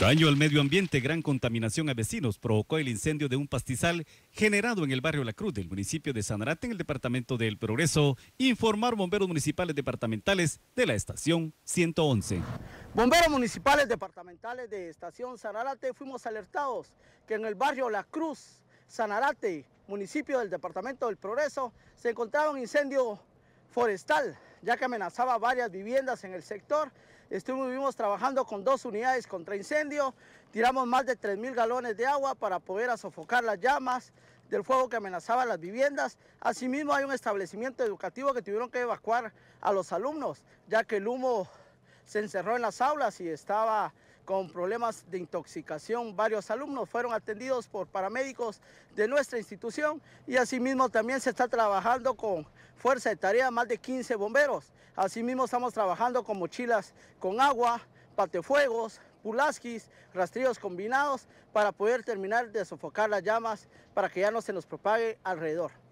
Daño al medio ambiente, gran contaminación a vecinos provocó el incendio de un pastizal generado en el barrio La Cruz del municipio de Sanarate en el departamento del Progreso, Informar bomberos municipales departamentales de la estación 111. Bomberos municipales departamentales de estación Sanarate fuimos alertados que en el barrio La Cruz, Sanarate, municipio del departamento del Progreso, se encontraba un incendio forestal ya que amenazaba varias viviendas en el sector. Estuvimos trabajando con dos unidades contra incendio, tiramos más de 3.000 galones de agua para poder sofocar las llamas del fuego que amenazaba las viviendas. Asimismo hay un establecimiento educativo que tuvieron que evacuar a los alumnos, ya que el humo se encerró en las aulas y estaba con problemas de intoxicación. Varios alumnos fueron atendidos por paramédicos de nuestra institución y asimismo también se está trabajando con fuerza de tarea más de 15 bomberos. Asimismo estamos trabajando con mochilas con agua, patefuegos, pulasquis, rastrillos combinados para poder terminar de sofocar las llamas para que ya no se nos propague alrededor.